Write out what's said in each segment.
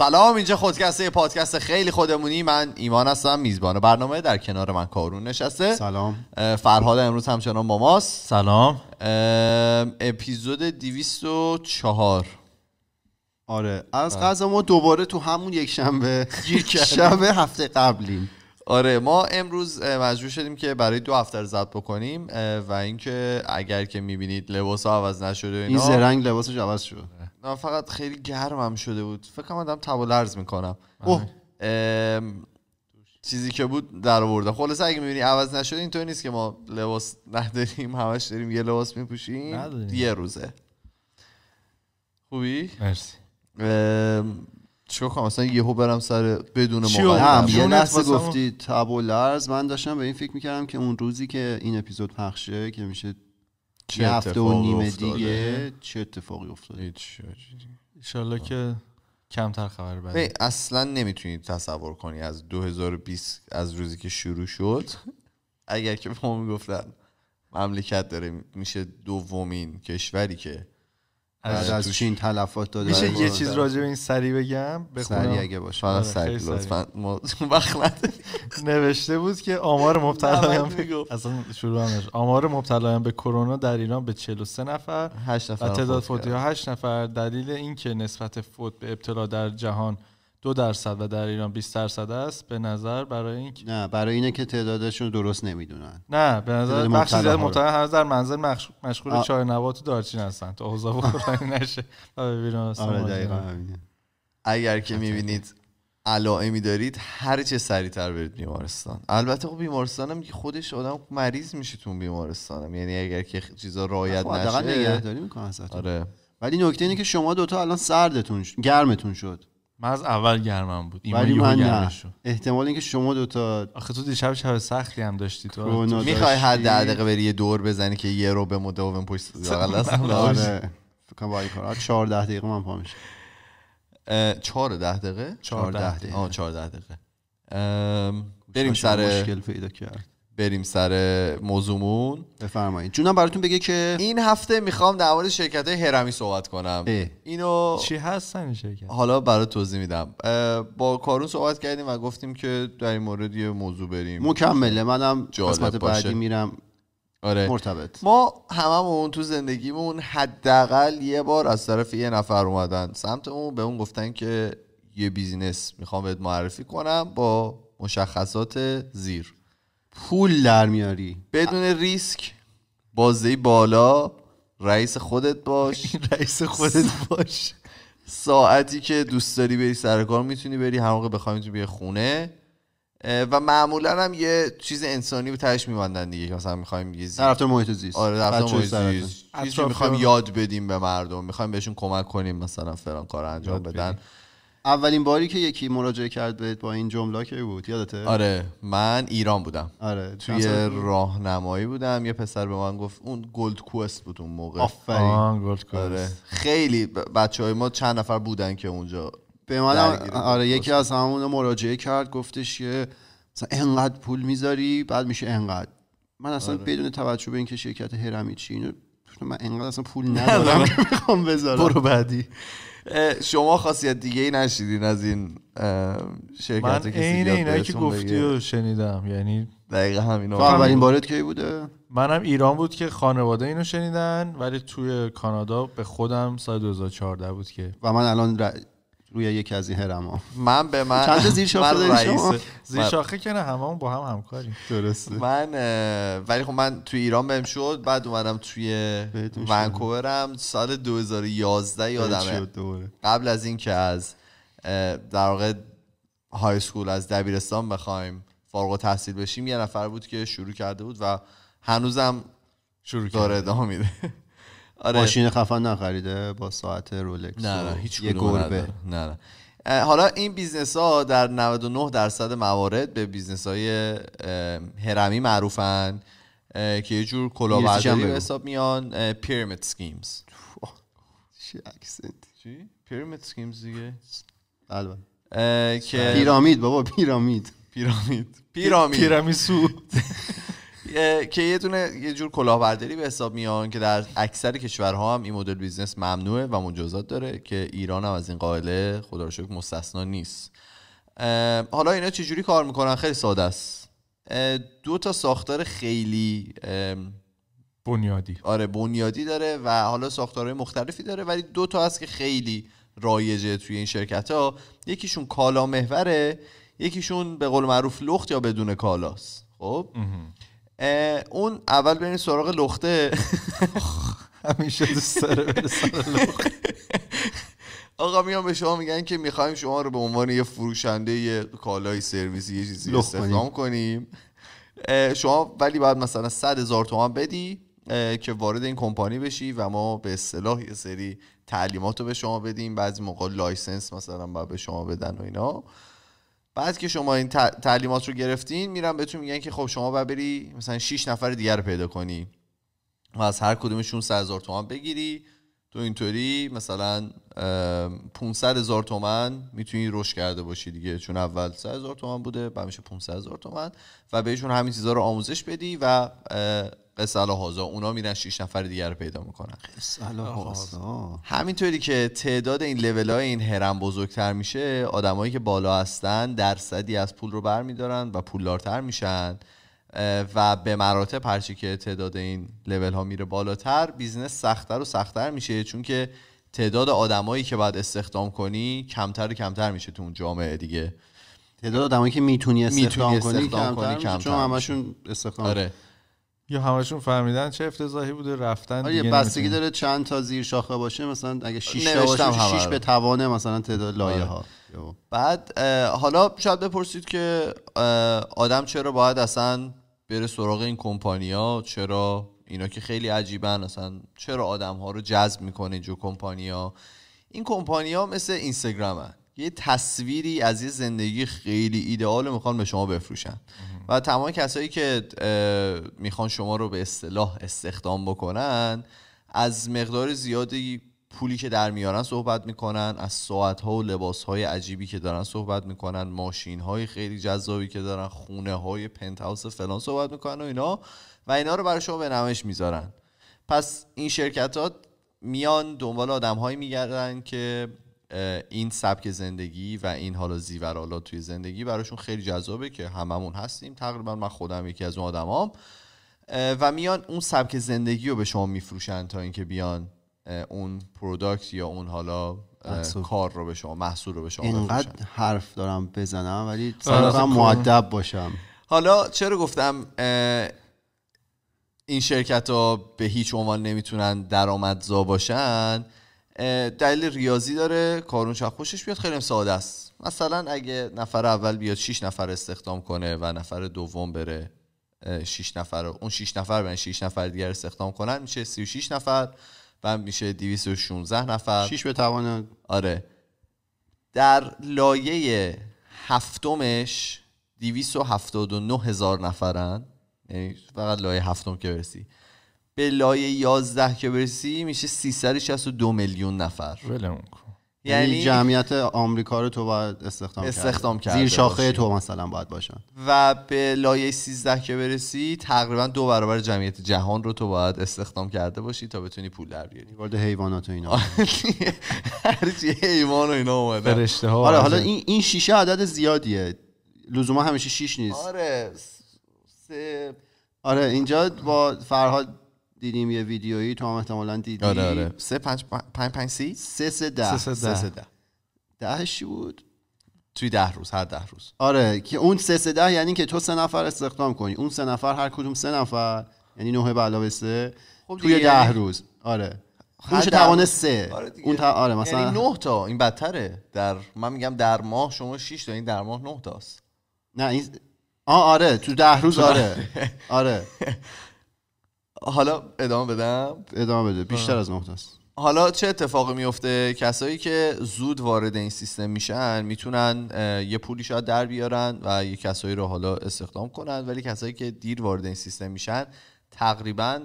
سلام اینجا خودکسته پادکست خیلی خودمونی من ایمان هستم میزبان برنامه در کنار من کارون نشسته سلام فرهاد امروز همچنان با ماست سلام اپیزود 204 آره از غذا ما دوباره تو همون یک شنبه شنبه هفته قبلیم آره ما امروز مجبور شدیم که برای دو هفته رو بکنیم و اینکه اگر که میبینید لباس ها عوض نشده اینا این زرنگ لباسش عوض شد من فقط خیلی گرمم شده بود فکر کنم دارم تب و لرز میکنم چیزی که بود در آوردم خلاص اگه میبینی عوض نشده اینطور نیست که ما لباس نداریم همش داریم یه لباس میپوشیم یه روزه خوبی مرسی چیکار کنم اصلا یهو برم سر بدون موقع یه لحظه گفتی تب و لرز من داشتم به این فکر میکردم که اون روزی که این اپیزود پخشه که میشه چه هفته و نیمه دیگه چه اتفاقی افتاده هیچ که کمتر خبر بده اصلا نمیتونید تصور کنی از 2020 از روزی که شروع شد اگر که به ما میگفتن مملکت داره میشه دومین کشوری که از این تلفات داده میشه یه چیز راجع به این سری بگم سری اگه باشه حالا آره، آره، سری لطفا وقت نوشته بود که آمار مبتلایان گفت اصلا شروع همش آمار مبتلایان به کرونا در ایران به 43 نفر 8 نفر و تعداد فوتی 8 نفر دلیل اینکه نسبت فوت به ابتلا در جهان دو درصد و در ایران 20 درصد است به نظر برای این نه برای اینه که تعدادشون درست نمیدونن نه به نظر بخش زیاد مبتلا هر در منزل مشغول چای نبات و دارچین هستن تا اوضاع بخورن نشه آره دقیقاً اگر که میبینید علائمی دارید هر چه سریعتر برید بیمارستان البته خب بیمارستانم که خودش آدم مریض میشه تو بیمارستانم یعنی اگر که چیزا رعایت خب، نشه نگهداری میکنن آره ولی نکته اینه که شما دوتا الان سردتون ش... گرمتون شد من از اول گرمم بود ایمان ولی من احتمال اینکه شما دوتا آخه تو دیشب شب سختی هم داشتی تو میخوای هر ده دقیقه بری یه دور بزنی که یه رو به مداوم پشت داخل دستم آره فکر 14 دقیقه من پا میشه 4 10 دقیقه 14 دقیقه آه 14 دقیقه بریم سر مشکل پیدا کرد بریم سر موضوعمون بفرمایید جونم براتون بگه که این هفته میخوام در مورد شرکت های هرمی صحبت کنم اینو چی هستن شرکت حالا برات توضیح میدم با کارون صحبت کردیم و گفتیم که در این مورد یه موضوع بریم مکمله منم قسمت بعدی میرم آره مرتبط ما هممون تو زندگیمون حداقل یه بار از طرف یه نفر اومدن سمت اون به اون گفتن که یه بیزینس میخوام بهت معرفی کنم با مشخصات زیر پول در میاری بدون ریسک بازدهی بالا رئیس خودت باش رئیس خودت باش ساعتی که دوست داری بری سر میتونی بری هر موقع بخوای میتونی بری خونه و معمولا هم یه چیز انسانی به تهش میبندن دیگه که مثلا میخوایم یه محیط زیست آره محیط زیست میخوایم یاد بدیم به مردم میخوایم بهشون کمک کنیم مثلا فلان کار انجام بدن اولین باری که یکی مراجعه کرد بهت با این جمله که بود یادته آره من ایران بودم آره توی راهنمایی بودم یه پسر به من گفت اون گلد کوست بود اون موقع آفرین گلد کوست آره. خیلی بچه های ما چند نفر بودن که اونجا به من آره یکی از همون مراجعه کرد گفتش که مثلا انقدر پول میذاری بعد میشه انقدر من اصلا آره. بدون توجه به اینکه شرکت هرمی چی اینو من انقدر اصلا پول ندارم که میخوام بذارم برو بعدی شما خاصیت دیگه ای نشیدین از این شرکت من این اینایی که گفتی و شنیدم یعنی دقیقا همین تو اولین بارت کی بوده منم ایران بود که خانواده اینو شنیدن ولی توی کانادا به خودم سال 2014 بود که و من الان روی یکی از این هرما من به من چند زیر شاخه رئیس زیر شاخه که با هم همکاریم درسته من ولی خب من توی ایران بهم شد بعد اومدم توی ونکوورم سال 2011 یادمه قبل از این که از در واقع های سکول از دبیرستان بخوایم فارغ تحصیل بشیم یه نفر بود که شروع کرده بود و هنوزم شروع داره ادامه میده آره. ماشین خفن نخریده با ساعت رولکس نه نه هیچ یه گربه نه نه حالا این بیزنس ها در 99 درصد موارد به بیزنس های هرمی معروفن که یه جور کلاهبرداری به حساب میان پیرامید سکیمز چی پیرامید سکیمز دیگه بله. که پیرامید بابا پیرامید پیرامید پیرامید پیرامید سود که یه دونه یه جور کلاهبرداری به حساب میان که در اکثر کشورها هم این مدل بیزنس ممنوعه و مجازات داره که ایران هم از این قائله خدا رو شکر مستثنا نیست حالا اینا چجوری کار میکنن خیلی ساده است دو تا ساختار خیلی بنیادی آره بنیادی داره و حالا ساختارهای مختلفی داره ولی دو تا هست که خیلی رایجه توی این شرکت ها یکیشون کالا محوره یکیشون به قول معروف لخت یا بدون کالاست خب اون اول بریم سراغ لخته همیشه دوست داره آقا میان به شما میگن که میخوایم شما رو به عنوان یه فروشنده یه کالای سرویسی یه چیزی استخدام کنیم شما ولی باید مثلا 100 هزار تومن بدی که وارد این کمپانی بشی و ما به اصطلاح یه سری تعلیمات رو به شما بدیم بعضی موقع لایسنس مثلا باید به شما بدن و اینا بعد که شما این تعلیمات رو گرفتین میرن بهتون میگن که خب شما باید بری مثلا 6 نفر دیگر رو پیدا کنی و از هر کدومشون 100 هزار تومان بگیری تو اینطوری مثلا 500 هزار تومن میتونی رشد کرده باشی دیگه چون اول 100 هزار تومن بوده بعد میشه 500 هزار تومن و بهشون همین چیزها رو آموزش بدی و قصه هازا اونا میرن 6 نفر دیگر رو پیدا میکنن همینطوری که تعداد این لول های این هرم بزرگتر میشه آدمایی که بالا هستن درصدی از پول رو میدارن و پولدارتر میشن و به مراتب هرچی که تعداد این لول ها میره بالاتر بیزنس سختتر و سختتر میشه چون که تعداد آدمایی که باید استخدام کنی کمتر و کمتر میشه تو اون جامعه دیگه تعداد آدمایی که میتونی استخدام, کنی, کمتر کمتر, چون همشون استخدام آره. یا همشون فهمیدن چه افتضاحی بوده رفتن آره بستگی داره چند تا زیر شاخه باشه مثلا اگه 6 باشه به توانه مثلا تعداد لایه ها آره. بعد حالا شاید بپرسید که آدم چرا باید اصلا بره سراغ این کمپانیا چرا اینا که خیلی عجیبن اصلا چرا آدم ها رو جذب میکنه جو کمپانیا این کمپانیا مثل اینستاگرامن یه تصویری از یه زندگی خیلی ایدئال رو میخوان به شما بفروشن و تمام کسایی که میخوان شما رو به اصطلاح استخدام بکنن از مقدار زیادی پولی که در میارن صحبت میکنن از ساعت ها و لباس های عجیبی که دارن صحبت میکنن ماشین های خیلی جذابی که دارن خونه های پنت هاوس فلان صحبت میکنن و اینا و اینا رو برای شما به نمایش میذارن پس این شرکت میان دنبال آدم هایی میگردن که این سبک زندگی و این حالا زیورالات توی زندگی براشون خیلی جذابه که هممون هستیم تقریبا من خودم یکی از اون آدمام و میان اون سبک زندگی رو به شما میفروشن تا اینکه بیان اون پروداکت یا اون حالا کار رو به شما محصول رو به شما اینقدر حرف دارم بزنم ولی آره. سراغم خب. معدب باشم حالا چرا گفتم این شرکت ها به هیچ عنوان نمیتونن درآمدزا باشن دلیل ریاضی داره کارون شاید خوشش بیاد خیلی ساده است مثلا اگه نفر اول بیاد 6 نفر استخدام کنه و نفر دوم بره 6 نفر اون 6 نفر برن 6 نفر دیگر استخدام کنن میشه 36 نفر و میشه 216 نفر 6 به توان آره در لایه هفتمش 279 هزار نفرن یعنی فقط لایه هفتم که برسی به لایه 11 که برسی میشه 362 میلیون نفر ولمون یعنی, یعنی جمعیت آمریکا رو تو باید استخدام, استخدام کرده. زیر شاخه تو مثلا باید باشن و به لایه 13 که برسی تقریبا دو برابر جمعیت جهان رو تو باید استخدام کرده باشی تا بتونی پول در بیاری وارد حیوانات و اینا هرچی حیوان و اینا اومده ها آره حالا این این شیشه عدد زیادیه لزوما همیشه شیش نیست آره سه آره اینجا با فرهاد دیدیم یه ویدیویی تو هم احتمالا دیدی آره آره سه پنج پنج پنج سی سه سه ده سه سه ده, سه ده. دهش بود توی ده روز هر ده روز آره که اون سه سه ده یعنی که تو سه نفر استخدام کنی اون سه نفر هر کدوم سه نفر یعنی نه به علاوه سه خب توی ده روز آره اون چه توانه سه آره اون تا... آره مثلا یعنی نه تا این بدتره در من میگم در ماه شما شیش تا این در ماه نه تاست نه این آه آره تو ده روز آره آره حالا ادامه بدم ادامه بده بیشتر از نقطه است حالا چه اتفاقی میفته کسایی که زود وارد این سیستم میشن میتونن یه پولی شاید در بیارن و یه کسایی رو حالا استخدام کنن ولی کسایی که دیر وارد این سیستم میشن تقریبا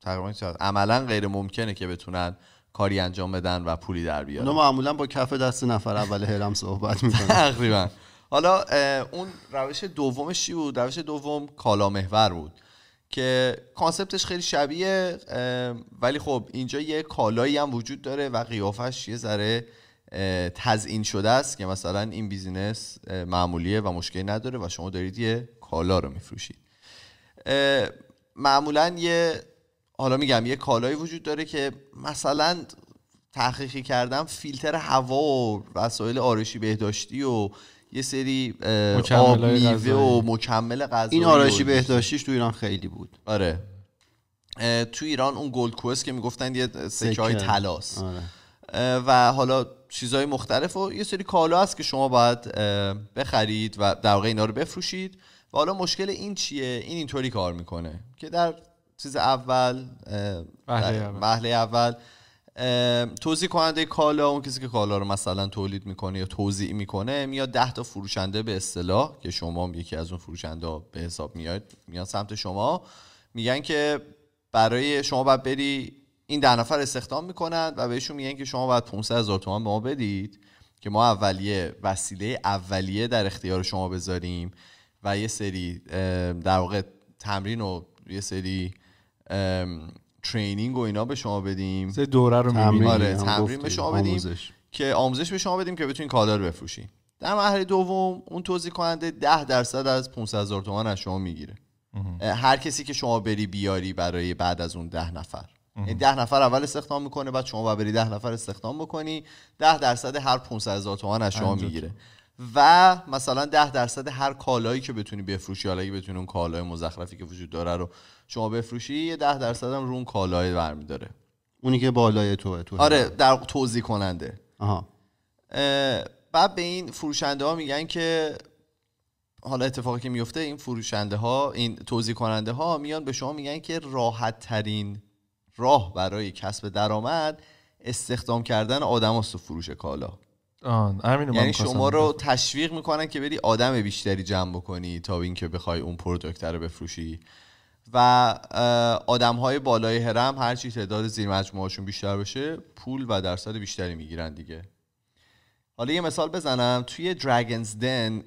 تقریبا عملا غیر ممکنه که بتونن کاری انجام بدن و پولی در بیارن اونا معمولا با کف دست نفر اول هرم صحبت میکنن تقریبا حالا اون روش دومش چی بود روش دوم کالا محور بود که کانسپتش خیلی شبیه ولی خب اینجا یه کالایی هم وجود داره و قیافش یه ذره تزئین شده است که مثلا این بیزینس معمولیه و مشکلی نداره و شما دارید یه کالا رو میفروشید معمولا یه حالا میگم یه کالایی وجود داره که مثلا تحقیقی کردم فیلتر هوا و وسایل آرایشی بهداشتی و یه سری آب میوه و مکمل غذایی این آرایشی بهداشتیش تو ایران خیلی بود آره تو ایران اون گلد کوست که میگفتن یه سکه های تلاس آره. و حالا چیزهای مختلف و یه سری کالا هست که شما باید بخرید و در واقع اینا رو بفروشید و حالا مشکل این چیه این اینطوری کار میکنه که در چیز اول محله اول توضیح کننده کالا اون کسی که کالا رو مثلا تولید میکنه یا توضیح میکنه میاد 10 تا فروشنده به اصطلاح که شما هم یکی از اون فروشنده به حساب میاد میان سمت شما میگن که برای شما باید بری این ده نفر استخدام میکنند و بهشون میگن که شما باید 500 هزار تومان به ما بدید که ما اولیه وسیله اولیه در اختیار شما بذاریم و یه سری در واقع تمرین و یه سری ترینینگ و اینا به شما بدیم سه دوره رو تمرین آره تمرین به شما بدیم که آموزش به شما بدیم که بتونین رو بفروشین در مرحله دوم اون توضیح کننده 10 درصد از 500 هزار تومان از شما میگیره هر کسی که شما بری بیاری برای بعد از اون 10 نفر این یعنی ده نفر اول استخدام میکنه بعد شما بری 10 نفر استخدام بکنی 10 درصد هر 500 هزار تومان از شما میگیره و مثلا 10 درصد هر کالایی که بتونی بفروشی حالا اگه بتونی اون کالای مزخرفی که وجود داره رو شما بفروشی یه ده درصد هم رو اون کالای برمیداره اونی که بالای توه تو آره در توضیح کننده آها اه بعد به این فروشنده ها میگن که حالا اتفاقی که میفته این فروشنده ها این توضیح کننده ها میان به شما میگن که راحت ترین راه برای کسب درآمد استخدام کردن آدم هست و فروش کالا یعنی شما رو تشویق میکنن که بری آدم بیشتری جمع بکنی تا اینکه بخوای اون پروداکت رو بفروشی و آدم های بالای هرم هرچی تعداد زیر مجموعهاشون بیشتر بشه پول و درصد بیشتری میگیرن دیگه حالا یه مثال بزنم توی درگنز دن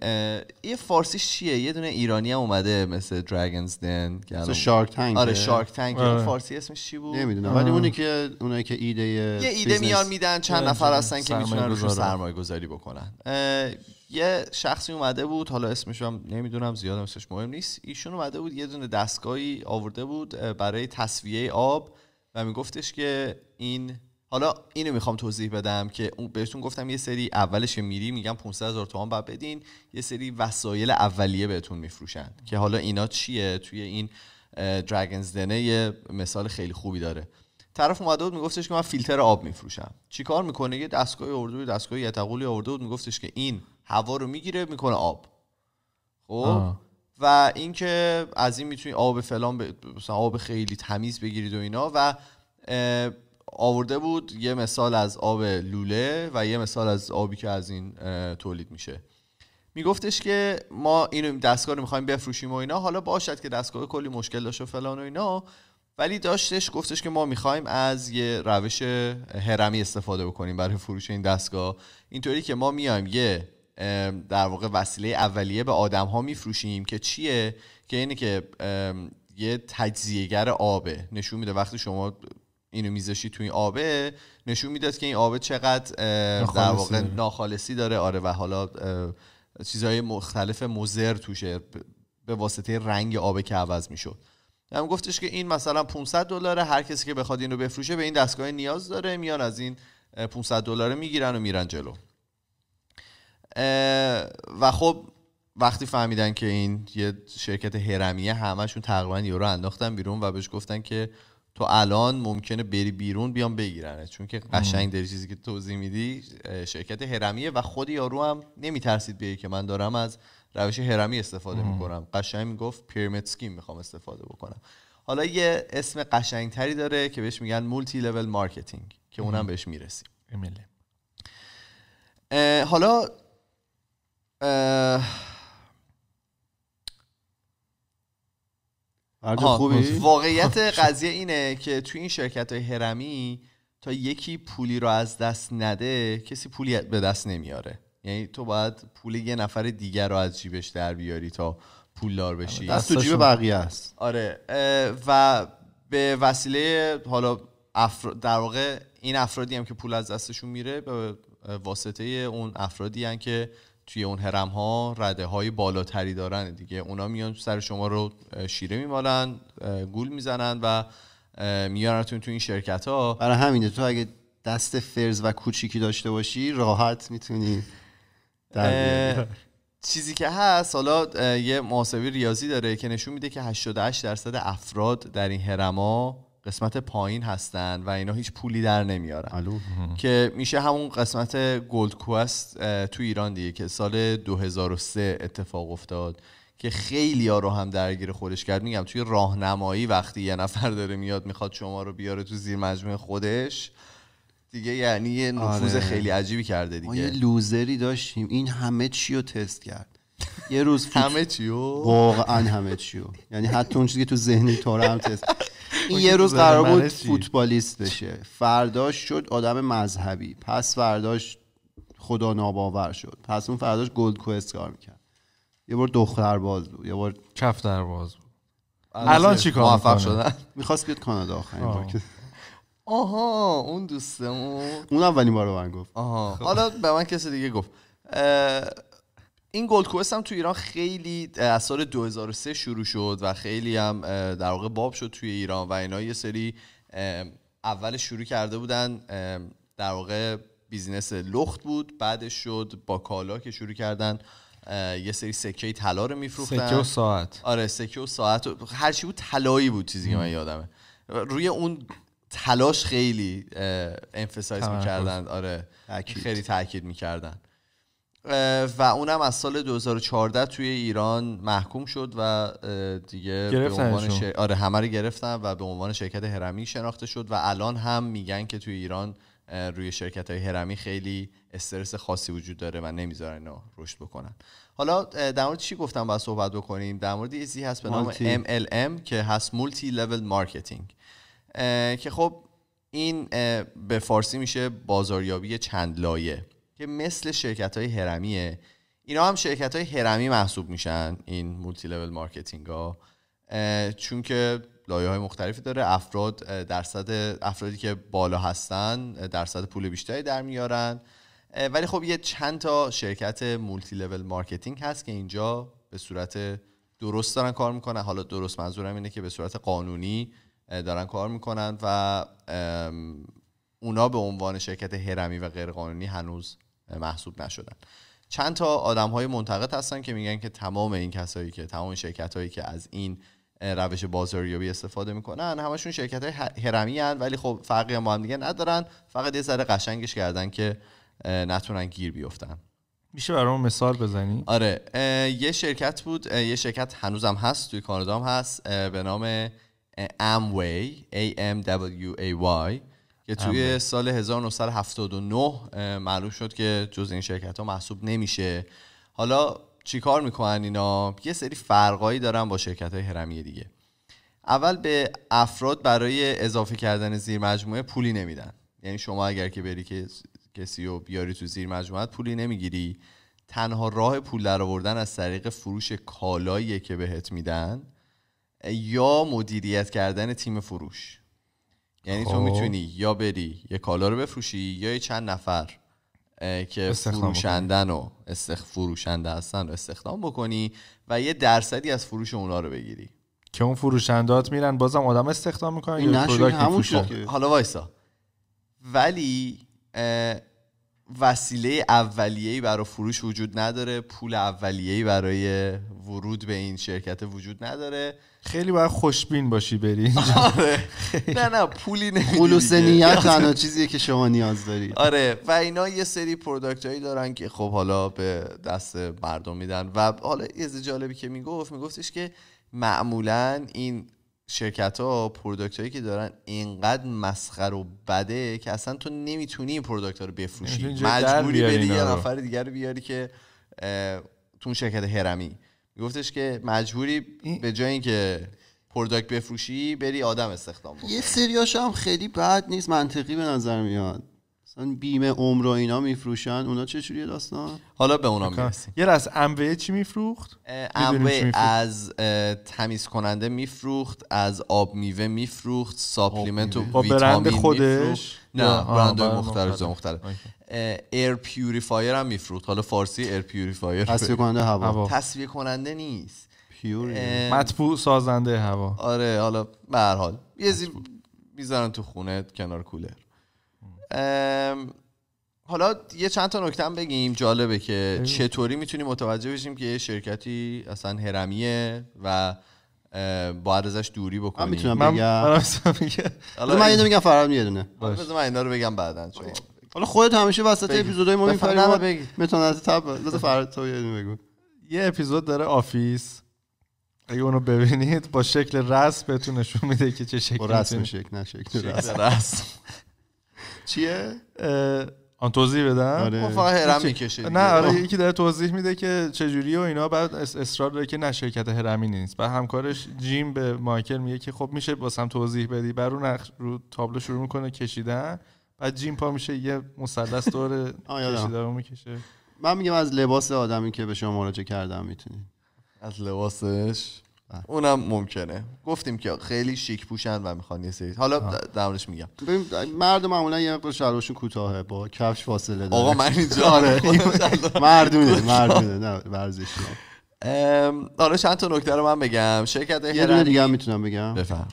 یه فارسی چیه یه دونه ایرانی هم اومده مثل درگنز دن مثل شارک تنگ آره شارک تنگ فارسی اسمش چی بود نمیدونم ولی اونی که اونایی که ایده یه ایده میان میدن چند آره، نفر هستن که میتونن رو سرمایه گذاری بکنن یه شخصی اومده بود حالا اسمش هم نمیدونم زیاد اسمش مهم نیست ایشون اومده بود یه دونه دستگاهی آورده بود برای تصویه آب و میگفتش که این حالا اینو میخوام توضیح بدم که بهتون گفتم یه سری اولش که میری میگم 500 هزار تومان بعد بدین یه سری وسایل اولیه بهتون میفروشن که حالا اینا چیه توی این درگنز دنه یه مثال خیلی خوبی داره طرف اومده بود میگفتش که من فیلتر آب میفروشم چیکار میکنه یه دستگاه اردو دستگاه یتقولی آورده بود میگفتش که این هوا رو میگیره میکنه آب خب و اینکه از این میتونی آب فلان مثلا آب خیلی تمیز بگیرید و اینا و آورده بود یه مثال از آب لوله و یه مثال از آبی که از این تولید میشه میگفتش که ما اینو دستگاه رو میخوایم بفروشیم و اینا حالا باشد که دستگاه کلی مشکل داشت و فلان و اینا ولی داشتش گفتش که ما میخوایم از یه روش هرمی استفاده بکنیم برای فروش این دستگاه اینطوری که ما میایم یه در واقع وسیله اولیه به آدم ها میفروشیم که چیه که اینه که یه تجزیهگر آبه نشون میده وقتی شما اینو میذاشی توی این آبه نشون میداد که این آبه چقدر در واقع ناخالصی داره آره و حالا چیزهای مختلف مزر توشه به واسطه رنگ آبه که عوض میشد هم گفتش که این مثلا 500 دلاره هر کسی که بخواد اینو بفروشه به این دستگاه نیاز داره میان از این 500 دلاره میگیرن و میرن جلو و خب وقتی فهمیدن که این یه شرکت هرمیه همشون تقریبا یورو انداختن بیرون و بهش گفتن که تو الان ممکنه بری بیرون بیام بگیرنه چون که قشنگ در چیزی که توضیح میدی شرکت هرمیه و خود یارو هم نمیترسید بیه که من دارم از روش هرمی استفاده میکنم قشنگ میگفت پیرمیت سکیم میخوام استفاده بکنم حالا یه اسم قشنگتری داره که بهش میگن مولتی لول مارکتینگ که اونم بهش میرسیم حالا واقعیت خب. قضیه اینه که توی این شرکت های هرمی تا یکی پولی رو از دست نده کسی پولی به دست نمیاره یعنی تو باید پول یه نفر دیگر رو از جیبش در بیاری تا پولدار بشی دست تو جیب بقیه است آره و به وسیله حالا افر در واقع این افرادی هم که پول از دستشون میره به واسطه اون افرادی هم که توی اون هرم ها رده های بالاتری دارن دیگه اونا میان سر شما رو شیره میمالن گول میزنن و میارنتون تو این شرکت ها برای همینه تو اگه دست فرز و کوچیکی داشته باشی راحت میتونی چیزی که هست حالا یه محاسبه ریاضی داره که نشون میده که 88 درصد افراد در این هرما قسمت پایین هستن و اینا هیچ پولی در نمیارن که میشه همون قسمت گلد کوست تو ایران دیگه که سال 2003 اتفاق افتاد که خیلی ها رو هم درگیر خودش کرد میگم توی راهنمایی وقتی یه نفر داره میاد میخواد شما رو بیاره تو زیر مجموعه خودش دیگه یعنی یه نفوذ آره. خیلی عجیبی کرده دیگه ما یه لوزری داشتیم این همه چی رو تست کرد یه روز همه چیو واقعا همه چیو یعنی حتی اون چیزی که تو ذهنی تو هم تست این یه روز قرار بود فوتبالیست بشه فرداش شد آدم مذهبی پس فرداش خدا ناباور شد پس اون فرداش گلد کوست کار میکرد یه بار دختر باز بود یه بار کف باز بود الان چی کار موفق شدن میخواست بیاد کانادا آخرین بار آها اون دوستمون اون اولین بار من گفت آها حالا به من کسی دیگه گفت این گلد کوست هم تو ایران خیلی از سال 2003 شروع شد و خیلی هم در واقع باب شد توی ایران و اینا یه سری اول شروع کرده بودن در واقع بیزینس لخت بود بعدش شد با کالا که شروع کردن یه سری سکه طلا رو میفروختن سکه و ساعت آره سکه و ساعت و هر چی بود طلایی بود چیزی که من یادمه روی اون تلاش خیلی انفسایز میکردن آره خیلی تاکید میکردن و اونم از سال 2014 توی ایران محکوم شد و دیگه به عنوان آره همه رو گرفتن و به عنوان شرکت هرمی شناخته شد و الان هم میگن که توی ایران روی شرکت های هرمی خیلی استرس خاصی وجود داره و نمیذارن اینا رشد بکنن حالا در مورد چی گفتم باید صحبت بکنیم در مورد زی هست به نام MLM که هست مولتی لول مارکتینگ که خب این به فارسی میشه بازاریابی چند لایه که مثل شرکت های هرمیه اینا هم شرکت های هرمی محسوب میشن این مولتی لول مارکتینگ ها چون که لایه های مختلفی داره افراد درصد افرادی که بالا هستن درصد پول بیشتری در میارن ولی خب یه چند تا شرکت مولتی لول مارکتینگ هست که اینجا به صورت درست دارن کار میکنن حالا درست منظورم اینه که به صورت قانونی دارن کار میکنن و اونا به عنوان شرکت هرمی و غیرقانونی هنوز محسوب نشدن چند تا آدم های منتقد هستن که میگن که تمام این کسایی که تمام شرکت هایی که از این روش بازاریابی استفاده میکنن همشون شرکت های هرمی ولی خب فرقی ما هم دیگه ندارن فقط یه ذره قشنگش کردن که نتونن گیر بیفتن میشه برام مثال بزنی آره یه شرکت بود یه شرکت هنوزم هست توی کانادا هست به نام Amway A M W A Y که توی سال 1979 معلوم شد که جز این شرکت ها محسوب نمیشه حالا چیکار میکنن اینا یه سری فرقایی دارن با شرکت های هرمی دیگه اول به افراد برای اضافه کردن زیر مجموعه پولی نمیدن یعنی شما اگر که بری که کسی رو بیاری تو زیر مجموعه پولی نمیگیری تنها راه پول در آوردن از طریق فروش کالایی که بهت میدن یا مدیریت کردن تیم فروش یعنی تو خب. میتونی یا بری یه کالا رو بفروشی یا یه چند نفر که فروشندن و استخ... فروشنده هستن رو استخدام بکنی و یه درصدی از فروش اونا رو بگیری که اون فروشندات میرن بازم آدم استخدام میکنن این یا همون حالا وایسا ولی وسیله اولیه‌ای برای فروش وجود نداره پول اولیه‌ای برای ورود به این شرکت وجود نداره خیلی باید خوشبین باشی بری آره. نه نه پولی نمیدی خلوص نیت تنها چیزیه که شما نیاز داری آره و اینا یه سری پروداکت هایی دارن که خب حالا به دست مردم میدن و حالا یه جالبی که میگفت میگفتش که معمولا این شرکت ها پروداکت هایی که دارن اینقدر مسخر و بده که اصلا تو نمیتونی این پروداکت ها رو بفروشی یعنی مجبوری یه نفر دیگر رو بیاری که تو شرکت هرمی گفتش که مجبوری به جای اینکه پروداکت بفروشی بری آدم استخدام بکنی یه سریاش هم خیلی بد نیست منطقی به نظر میاد مثلا بیمه عمر و اینا میفروشن اونا چجوریه داستان حالا به اونا میرسیم یه از اموه چی میفروخت اموه از تمیز کننده میفروخت از آب میوه میفروخت ساپلیمنت و ویتامین خب، برند خودش نه برند مختلف مختلف ایر پیوریفایر هم میفروخت حالا فارسی ایر پیوریفایر تصفیه کننده هوا تصفیه کننده نیست مطبوع سازنده هوا آره حالا به هر حال یه زیر میذارن تو خونه کنار کولر حالا یه چند تا نکته بگیم جالبه که ام. چطوری میتونیم متوجه بشیم که یه شرکتی اصلا هرمیه و باید ازش دوری بکنیم من میتونم بگم من اینو میگم فرام یه دونه بذار من اینا رو بگم بعدا حالا خودت همیشه وسط اپیزودای ما میفری از تاب بذار فراد تو یه بگو یه اپیزود داره آفیس اگه اونو ببینید با شکل رسم بهتون نشون میده که چه شکلی رسم شکل نه شکل رسم چیه آن توضیح بدن؟ آره. ما خب، فقط هرم میکشه نه آره خب. یکی داره توضیح میده که چجوری و اینا بعد اصرار داره که نه شرکت هرمی نیست بعد همکارش جیم به مایکل میگه که خب میشه واسم توضیح بدی بر رو نقش رو تابلو شروع میکنه کشیدن بعد جیم پا میشه یه مثلث دور کشیدن رو میکشه من میگم از لباس آدمی که به شما مراجعه کردم میتونی از لباسش اونم ممکنه گفتیم که خیلی شیک پوشن و میخوان یه سری حالا دورش میگم مردم معمولا یه مقدار شلوارشون کوتاهه با کفش فاصله داره آقا من اینجا آره خب، مردونه مردونه نه ورزش آره چند تا نکته رو من بگم شرکت یه دونه دیگه هم میتونم بگم بفهم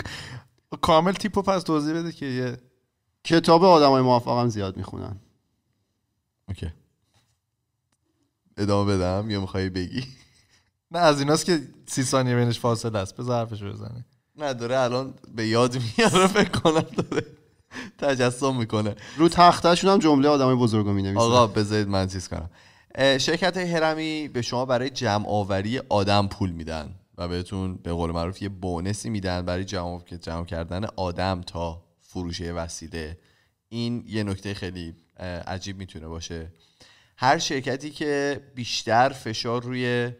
کامل تیپو پس توضیح بده که یه کتاب آدمای موفقم زیاد میخونن اوکی ادامه بدم یا میخوای بگی نه از ایناست که سی ثانیه بینش فاصله است بذار حرفش بزنه نه داره الان به یاد میاره فکر کنم داره تجسم میکنه رو تختشون هم جمله آدمای بزرگو مینویسن آقا بذارید من چیز کنم شرکت هرمی به شما برای جمع آوری آدم پول میدن و بهتون به قول معروف یه بونسی میدن برای جمع, جمع کردن آدم تا فروشه وسیله این یه نکته خیلی عجیب میتونه باشه هر شرکتی که بیشتر فشار روی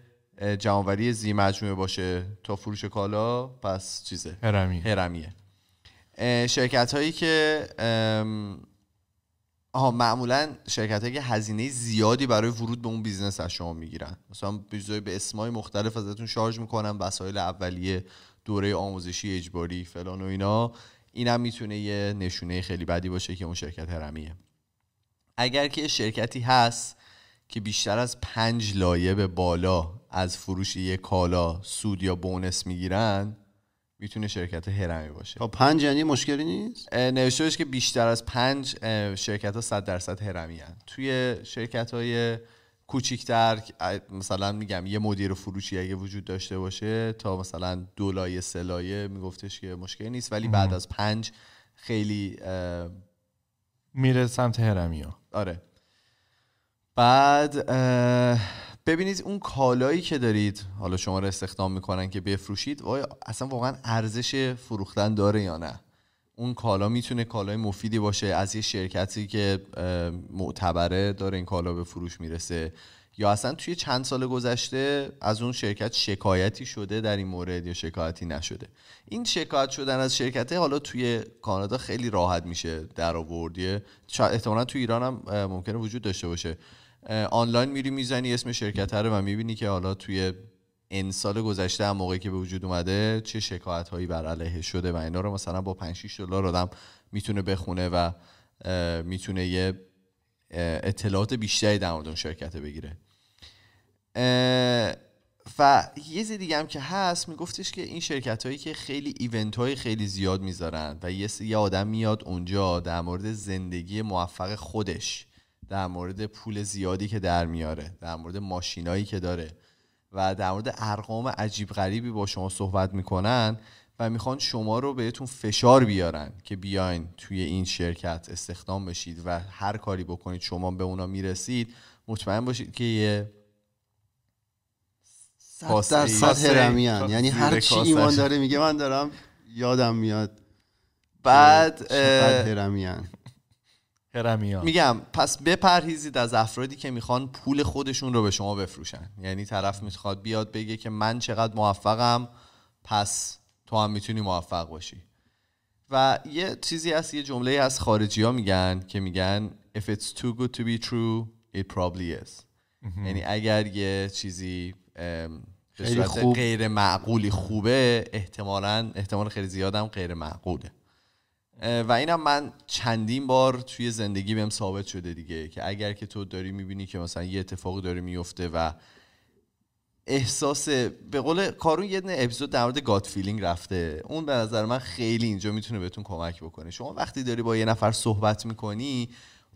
جمعوری زی مجموعه باشه تا فروش کالا پس چیزه هرمیه, هرمیه. شرکت هایی که آها معمولا شرکت هایی که هزینه زیادی برای ورود به اون بیزنس از شما میگیرن مثلا بیزای به اسمای مختلف ازتون شارژ میکنن وسایل اولیه دوره آموزشی اجباری فلان و اینا اینم میتونه یه نشونه خیلی بدی باشه که اون شرکت هرمیه اگر که شرکتی هست که بیشتر از پنج لایه به بالا از فروش یه کالا سود یا بونس میگیرن میتونه شرکت هرمی باشه خب پنج یعنی مشکلی نیست نوشته که بیشتر از پنج شرکت ها صد درصد هرمی هن. توی شرکت های کوچیکتر مثلا میگم یه مدیر فروشی اگه وجود داشته باشه تا مثلا دو سلایه میگفتش که مشکلی نیست ولی بعد از پنج خیلی میره سمت هرمی ها آره بعد ببینید اون کالایی که دارید حالا شما رو استخدام میکنن که بفروشید وای اصلا واقعا ارزش فروختن داره یا نه اون کالا میتونه کالای مفیدی باشه از یه شرکتی که معتبره داره این کالا به فروش میرسه یا اصلا توی چند سال گذشته از اون شرکت شکایتی شده در این مورد یا شکایتی نشده این شکایت شدن از شرکته حالا توی کانادا خیلی راحت میشه در آوردیه احتمالا توی ایران هم ممکنه وجود داشته باشه آنلاین میری میزنی اسم شرکت رو و میبینی که حالا توی این سال گذشته هم موقعی که به وجود اومده چه شکایت هایی بر علیه شده و اینا رو مثلا با 5 6 دلار آدم میتونه بخونه و میتونه یه اطلاعات بیشتری در مورد اون شرکت بگیره و یه چیز دیگه هم که هست میگفتش که این شرکت هایی که خیلی ایونت های خیلی زیاد میذارن و یه آدم میاد اونجا در مورد زندگی موفق خودش در مورد پول زیادی که در میاره در مورد ماشینایی که داره و در مورد ارقام عجیب غریبی با شما صحبت میکنن و میخوان شما رو بهتون فشار بیارن که بیاین توی این شرکت استخدام بشید و هر کاری بکنید شما به اونا میرسید مطمئن باشید که یه صد یعنی هر چی ایمان داره میگه من دارم یادم میاد بعد هرمیان میگم پس بپرهیزید از افرادی که میخوان پول خودشون رو به شما بفروشن یعنی طرف میخواد بیاد بگه که من چقدر موفقم پس تو هم میتونی موفق باشی و یه چیزی هست یه جمله از خارجی ها میگن که میگن if it's too good to be true it probably is یعنی اگر یه چیزی به صورت غیر معقولی خوبه احتمالا احتمال خیلی زیادم غیر معقوله و اینم من چندین بار توی زندگی بهم ثابت شده دیگه که اگر که تو داری میبینی که مثلا یه اتفاقی داره میفته و احساس به قول کارون یه اپیزود در مورد گاد فیلینگ رفته اون به نظر من خیلی اینجا میتونه بهتون کمک بکنه شما وقتی داری با یه نفر صحبت میکنی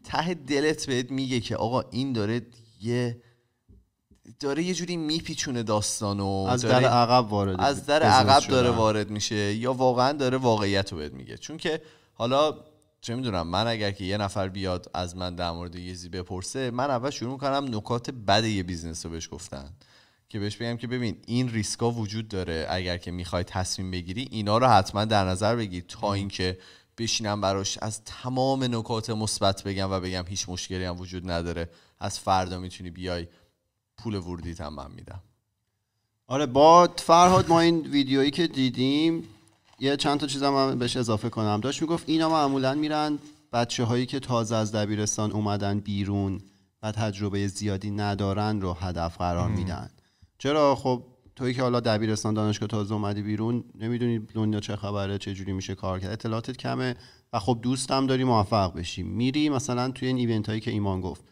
ته دلت بهت میگه که آقا این داره یه داره یه جوری میپیچونه داستانو از در عقب وارد از در عقب داره وارد میشه یا واقعا داره واقعیت رو بهت میگه چون که حالا چه میدونم من اگر که یه نفر بیاد از من در مورد یه زی بپرسه من اول شروع میکنم نکات بد یه بیزنس رو بهش گفتن که بهش بگم که ببین این ریسکا وجود داره اگر که میخوای تصمیم بگیری اینا رو حتما در نظر بگی تا اینکه بشینم براش از تمام نکات مثبت بگم و بگم هیچ مشکلی هم وجود نداره از فردا میتونی بیای پول ورودیت هم من میدم آره با فرهاد ما این ویدیویی که دیدیم یه چند تا چیزم هم بهش اضافه کنم داشت میگفت اینا معمولا میرن بچه هایی که تازه از دبیرستان اومدن بیرون و تجربه زیادی ندارن رو هدف قرار میدن چرا خب تویی که حالا دبیرستان دانشگاه تازه اومدی بیرون نمیدونی دنیا چه خبره چه جوری میشه کار کرد اطلاعاتت کمه و خب دوستم داری موفق بشی میری مثلا توی این ایونت هایی که ایمان گفت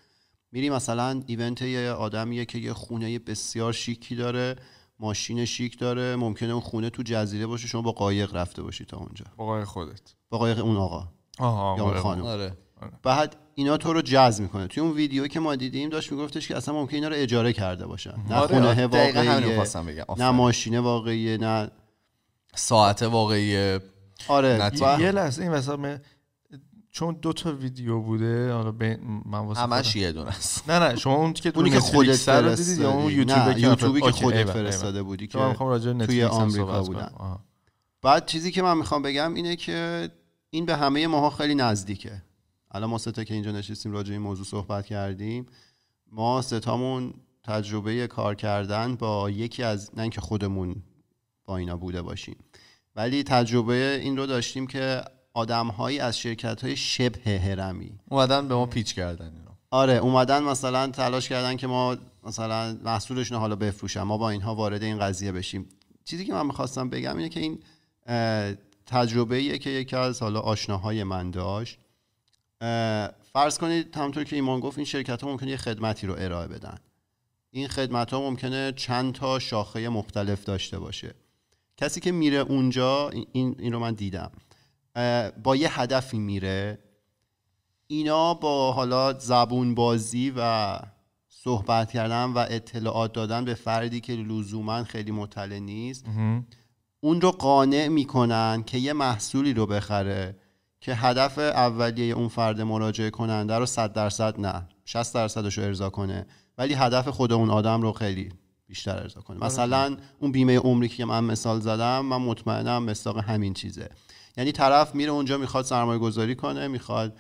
میری مثلا ایونت یه آدمیه که یه خونه بسیار شیکی داره ماشین شیک داره ممکنه اون خونه تو جزیره باشه شما با قایق رفته باشی تا اونجا با قایق خودت با قایق اون آقا آها آره. آره. بعد اینا تو رو جذب میکنه توی اون ویدیو که ما دیدیم داشت میگفتش که اصلا ممکن اینا رو اجاره کرده باشن نه آره، خونه آره. واقعیه نه ماشین واقعی، نه ساعت واقعی. آره یه لحظه این چون دو تا ویدیو بوده حالا من من همش یه دونه است نه نه شما اون که که خودت دیدی یا اون یوتیوب که یوتیوبی که خودت فرستاده بودی که من راجع توی آمریکا بودن بعد چیزی که من میخوام بگم اینه که این به همه ماها خیلی نزدیکه الان ما ستا که اینجا نشستیم راجع این موضوع صحبت کردیم ما ستامون تجربه کار کردن با یکی از نه که خودمون با اینا بوده باشیم ولی تجربه این رو داشتیم که آدمهایی از شرکت های شبه هرمی اومدن به ما پیچ کردن اینو آره اومدن مثلا تلاش کردن که ما مثلا محصولشون حالا بفروشن ما با اینها وارد این قضیه بشیم چیزی که من میخواستم بگم اینه که این تجربه ایه که یکی از حالا آشناهای من داشت فرض کنید همونطور که ایمان گفت این شرکت ها ممکنه یه خدمتی رو ارائه بدن این خدمت ها ممکنه چند تا شاخه مختلف داشته باشه کسی که میره اونجا این, این رو من دیدم با یه هدفی میره اینا با حالا زبون بازی و صحبت کردن و اطلاعات دادن به فردی که لزوما خیلی مطلع نیست اون رو قانع میکنن که یه محصولی رو بخره که هدف اولیه اون فرد مراجعه کننده رو 100 درصد نه 60 درصدش رو ارضا کنه ولی هدف خود اون آدم رو خیلی بیشتر ارضا کنه مثلا اون بیمه عمری که من مثال زدم من مطمئنم مثلا همین چیزه یعنی طرف میره اونجا میخواد سرمایه گذاری کنه میخواد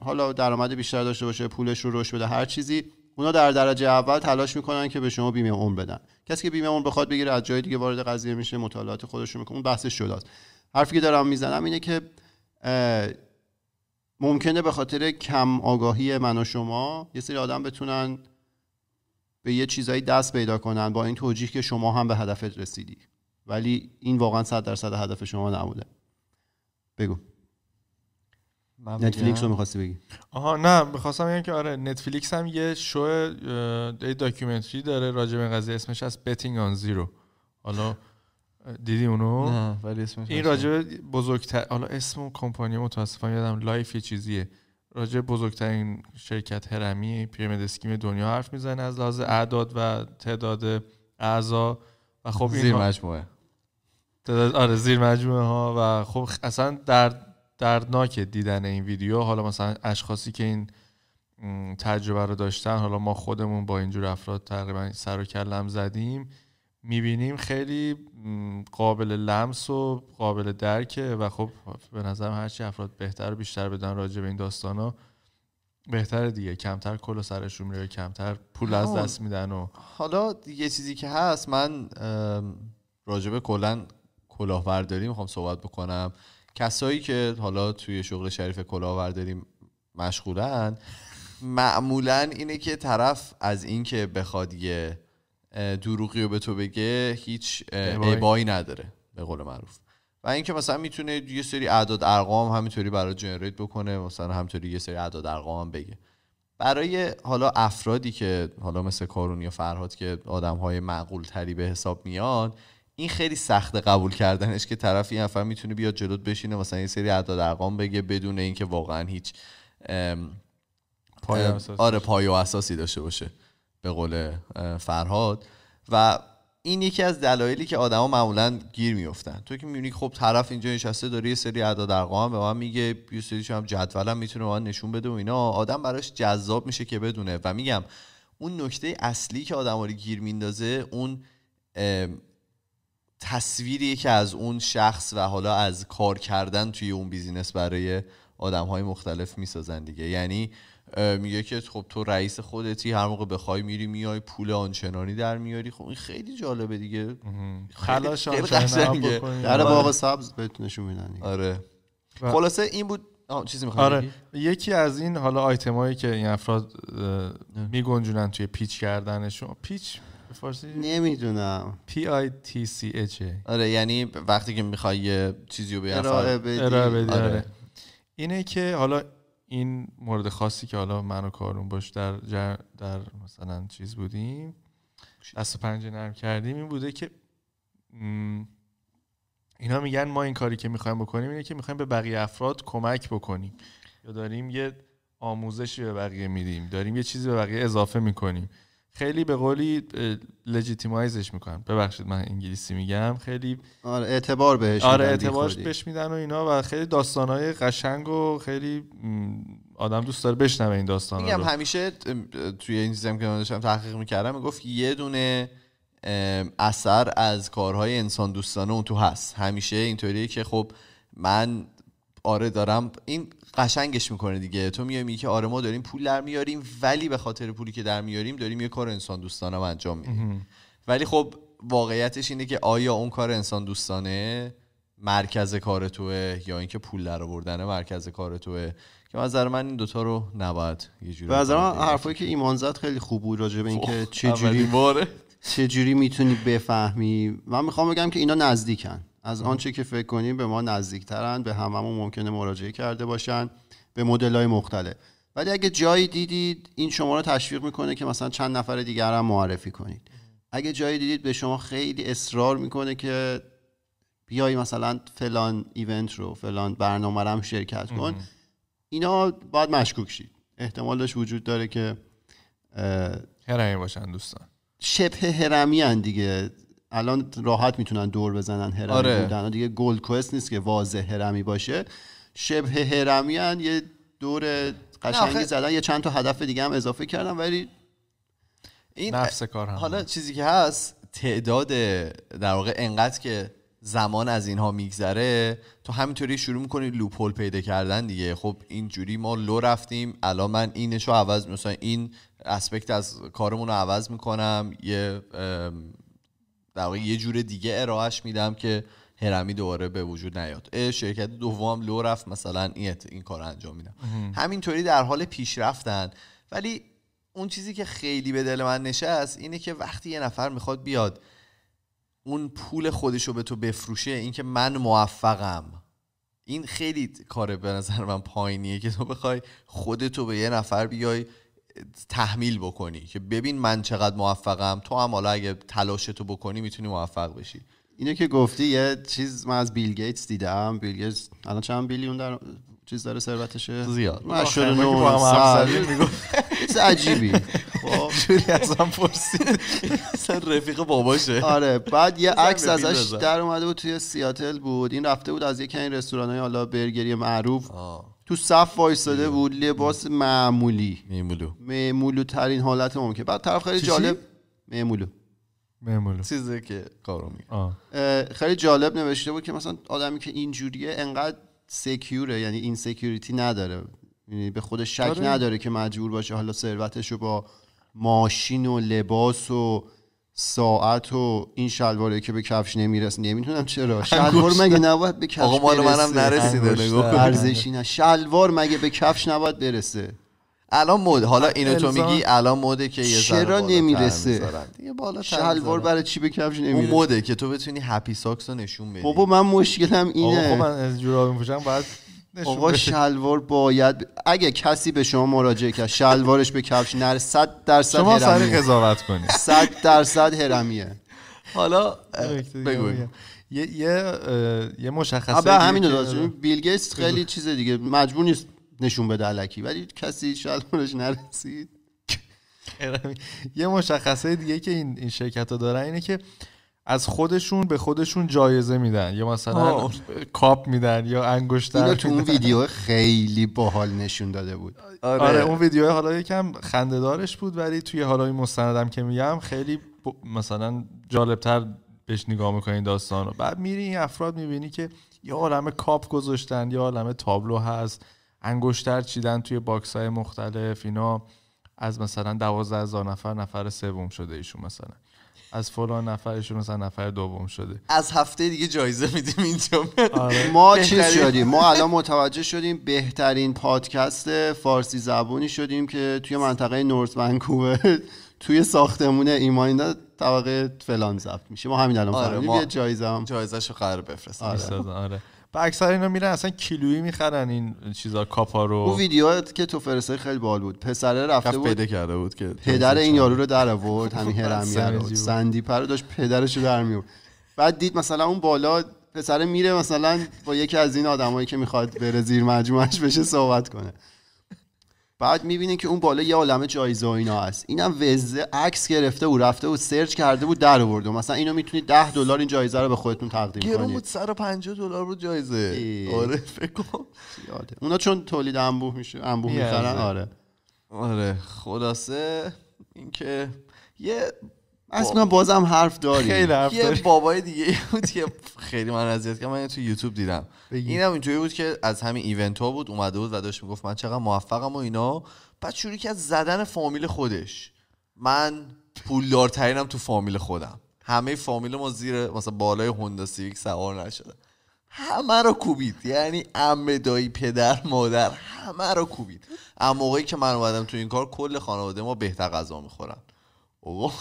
حالا درآمد بیشتر داشته باشه پولش رو رشد بده هر چیزی اونا در درجه اول تلاش میکنن که به شما بیمه عمر بدن کسی که بیمه اون بخواد بگیره از جای دیگه وارد قضیه میشه مطالعات خودش رو میکنه اون بحثش شداست حرفی که دارم میزنم اینه که ممکنه به خاطر کم آگاهی من و شما یه سری آدم بتونن به یه چیزایی دست پیدا کنن با این توجیه که شما هم به هدفت رسیدی ولی این واقعا صد درصد هدف شما نبوده بگو نتفلیکس رو میخواستی بگی آها نه میخواستم بگم که آره نتفلیکس هم یه شو یه داکیومنتری داره راجع به قضیه اسمش از بتینگ آن زیرو حالا دیدی اونو نه ولی اسمش این راجع بزرگتر حالا اسم و کمپانی متاسفانه یادم لایف یه چیزیه راجع بزرگترین شرکت هرمی پیرامید اسکیم دنیا حرف میزنه از لحاظ اعداد و تعداد اعضا و خب مجموعه تعداد آره زیر مجموعه ها و خب اصلا در دردناک دیدن این ویدیو حالا مثلا اشخاصی که این تجربه رو داشتن حالا ما خودمون با اینجور افراد تقریبا سر و کلم زدیم میبینیم خیلی قابل لمس و قابل درکه و خب به نظرم هرچی افراد بهتر و بیشتر بدن راجع به این داستان ها بهتر دیگه کمتر کل و سرشون میره کمتر پول از دست میدن و حالا یه چیزی که هست من راجبه کلا کلاهبرداری میخوام صحبت بکنم کسایی که حالا توی شغل شریف کلاهبرداری مشغولن معمولا اینه که طرف از اینکه بخواد یه دروغی رو به تو بگه هیچ عبایی نداره به قول معروف و اینکه مثلا میتونه یه سری اعداد ارقام همینطوری برای جنریت بکنه مثلا همینطوری یه سری اعداد ارقام بگه برای حالا افرادی که حالا مثل کارون یا فرهاد که آدم های معقول تری به حساب میان این خیلی سخته قبول کردنش که طرف این نفر میتونه بیاد جلوت بشینه مثلا یه سری اعداد ارقام بگه بدون اینکه واقعا هیچ پای آره پای و اساسی داشته باشه به قول فرهاد و این یکی از دلایلی که آدما معمولا گیر میفتن تو که میبینی خب طرف اینجا نشسته داره یه سری اعداد ارقام به من میگه یه سری هم جدولم میتونه من نشون بده و اینا آدم براش جذاب میشه که بدونه و میگم اون نکته اصلی که آدما گیر میندازه اون تصویری که از اون شخص و حالا از کار کردن توی اون بیزینس برای آدم های مختلف میسازن دیگه یعنی میگه که خب تو رئیس خودتی هر موقع بخوای میری میای پول آنچنانی در میاری خب این خیلی جالبه دیگه خلاص در آره. باغ سبز بهت نشون آره خلاصه این بود چیزی آره یکی از این حالا هایی که این افراد میگنجونن توی پیچ کردنشون پیچ نمیدونم پی آی تی سی اچ آره یعنی وقتی که میخوای چیزی رو به ارائه آره. آره. اینه که حالا این مورد خاصی که حالا من و کارون باش در در مثلا چیز بودیم دست پنجه نرم کردیم این بوده که اینا میگن ما این کاری که میخوایم بکنیم اینه که میخوایم به بقیه افراد کمک بکنیم یا داریم یه آموزشی به بقیه میدیم داریم یه چیزی به بقیه اضافه میکنیم خیلی به قولی لجیتیمایزش میکنن ببخشید من انگلیسی میگم خیلی آره اعتبار بهش آره اعتبار بهش میدن و اینا و خیلی داستانهای قشنگ و خیلی آدم دوست داره بشنوه این داستانا میگم همیشه توی این چیزام که من داشتم تحقیق میکردم میگفت یه دونه اثر از کارهای انسان دوستانه اون تو هست همیشه اینطوریه که خب من آره دارم این قشنگش میکنه دیگه تو میای میگی که آره ما داریم پول در میاریم ولی به خاطر پولی که در میاریم داریم یه کار انسان دوستانه هم انجام میدیم ولی خب واقعیتش اینه که آیا اون کار انسان دوستانه مرکز کار توه یا اینکه پول در آوردن مرکز کار توه که از من این دوتا رو نباید یه جوری من حرفایی که ایمان زد خیلی خوب بود راجع به اینکه چه جوری چه جوری میتونی بفهمی من میخوام بگم که اینا نزدیکن از آنچه که فکر کنیم به ما نزدیکترن به هممون ممکنه مراجعه کرده باشن به مدل های مختلف ولی اگه جایی دیدید این شما رو تشویق میکنه که مثلا چند نفر دیگر هم معرفی کنید اگه جایی دیدید به شما خیلی اصرار میکنه که بیای مثلا فلان ایونت رو فلان برنامه رو شرکت کن اینا باید مشکوک شید احتمالش وجود داره که هرمی باشن دوستان شبه هرمی دیگه الان راحت میتونن دور بزنن هرمی آره. بودن دیگه گل کوست نیست که واضح هرمی باشه شبه هرمی هن. یه دور قشنگی زدن یه چند تا هدف دیگه هم اضافه کردن ولی این نفس کار هم حالا چیزی که هست تعداد در واقع انقدر که زمان از اینها میگذره تو همینطوری شروع میکنی لوپول پیدا کردن دیگه خب اینجوری ما لو رفتیم الان من اینشو عوض مثلا این اسپکت از کارمون رو عوض میکنم یه واقع یه جور دیگه ارائهش میدم که هرمی دوباره به وجود نیاد شرکت دوم لو رفت مثلا این, این کار انجام میدم همینطوری در حال پیشرفتن ولی اون چیزی که خیلی به دل من نشست اینه که وقتی یه نفر میخواد بیاد اون پول خودش رو به تو بفروشه اینکه من موفقم این خیلی کار به نظر من پایینیه که تو بخوای خودتو به یه نفر بیای تحمیل بکنی که ببین من چقدر موفقم تو هم حالا اگه تلاشتو بکنی میتونی موفق بشی اینو که گفتی یه چیز من از بیل گیتس دیدم بیل گیتس الان چند بیلیون در چیز داره ثروتشه زیاد من عجیبی خب از هم پرسید رفیق باباشه آره بعد یه عکس ازش در اومده بود توی سیاتل بود این رفته بود از یکی این رستوران های حالا برگری معروف تو صف وایستاده بود لباس معمولی میمولو میمولو ترین حالت ممکن بعد طرف خیلی جالب میمولو میمولو چیزی که کارو میگه خیلی جالب نوشته بود که مثلا آدمی که اینجوریه انقدر سکیوره یعنی این سکیوریتی نداره یعنی به خودش شک آره. نداره که مجبور باشه حالا ثروتش رو با ماشین و لباس و ساعت و این شلواره که به کفش نمیرس نمیتونم چرا شلوار مگه نباید به کفش آقا مال منم نرسیده نگاه ارزشی نه شلوار مگه به کفش نباید برسه الان مود حالا اینو تو میگی الان موده که یه چرا نمیرسه بالا شلوار برای چی به کفش نمیرسه اون موده که تو بتونی هپی ساکس رو نشون بدی بابا من مشکلم اینه خب من از جورابم میپوشم بعد آقا شلوار باید اگه کسی به شما مراجعه کرد شلوارش به کفش نر 100 درصد شما سر قضاوت کنید صد درصد هرمیه حالا بگو یه یه مشخصه به همین داداش بیل خیلی چیز دیگه مجبور نیست نشون بده علکی ولی کسی شلوارش نرسید یه مشخصه دیگه که این این شرکت رو دارن اینه که از خودشون به خودشون جایزه میدن یا مثلا کاپ میدن یا انگشتر تو اون ویدیو خیلی باحال نشون داده بود آره, آره، اون ویدیو حالا یکم خندهدارش بود ولی توی حالا مستندم که میگم خیلی مثلا جالبتر بهش نگاه میکنین داستان رو بعد میری این افراد میبینی که یا عالم کاپ گذاشتن یا عالم تابلو هست انگشتر چیدن توی باکس های مختلف اینا از مثلا دوازده هزار نفر نفر سوم شده ایشون مثلا از فلان نفرشون مثلا نفر دوم شده از هفته دیگه جایزه میدیم اینجا آره. ما چیز شدیم ما الان متوجه شدیم بهترین پادکست فارسی زبونی شدیم که توی منطقه نورت ونکوور توی ساختمون ایمانینا طبقه فلان زفت میشه ما همین الان آره ما... جایزه هم جایزه شو قرار بفرستیم آره. و اکثر اینا میرن اصلا کیلویی میخرن این چیزا کاپا رو اون ویدیو که تو فرسه خیلی بال بود پسره رفته بود پیدا کرده بود که پدر این یارو رو در آورد همین هرمیه رو سندی داشت پدرش رو میورد بعد دید مثلا اون بالا پسره میره مثلا با یکی از این آدمایی که میخواد بره زیر مجموعش بشه صحبت کنه بعد می‌بینین که اون بالا یه عالمه جایزه و اینا هست اینم وزه عکس گرفته و رفته و سرچ کرده بود در آورده مثلا اینو میتونید 10 دلار این جایزه رو به خودتون تقدیم کنید گرون بود 150 دلار رو جایزه ای. آره فکر کن اونا چون تولید انبوه میشه انبوه میخرن آره آره خلاصه اینکه یه اصلا خب. بازم حرف داری یه بابای دیگه بود که خیلی من اذیت کرد من تو یوتیوب دیدم اینم اینجوری بود که از همین ایونت ها بود اومده بود و داشت میگفت من چقدر موفقم و اینا بعد شروع از زدن فامیل خودش من پولدارترینم تو فامیل خودم همه فامیل ما زیر مثلا بالای هوندا سیویک سوار نشده همه رو کوبید یعنی عمه دایی پدر مادر همه رو کوبید اما موقعی که من اومدم تو این کار کل خانواده ما بهتر غذا میخورن اوه